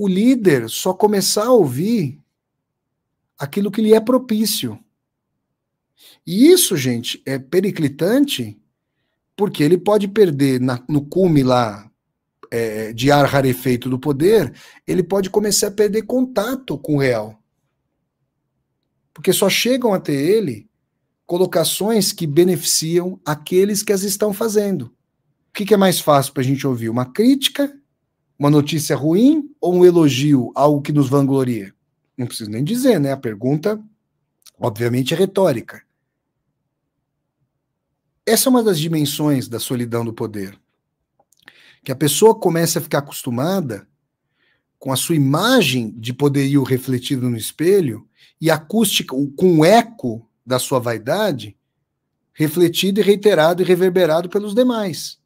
o líder só começar a ouvir aquilo que lhe é propício. E isso, gente, é periclitante, porque ele pode perder na, no cume lá é, de ar rarefeito do poder, ele pode começar a perder contato com o real. Porque só chegam até ele colocações que beneficiam aqueles que as estão fazendo. O que, que é mais fácil para a gente ouvir? Uma crítica uma notícia ruim ou um elogio, algo que nos vangloria? Não preciso nem dizer, né? A pergunta, obviamente, é retórica. Essa é uma das dimensões da solidão do poder. Que a pessoa começa a ficar acostumada com a sua imagem de poderio refletido no espelho e acústica, com o eco da sua vaidade refletido e reiterado e reverberado pelos demais.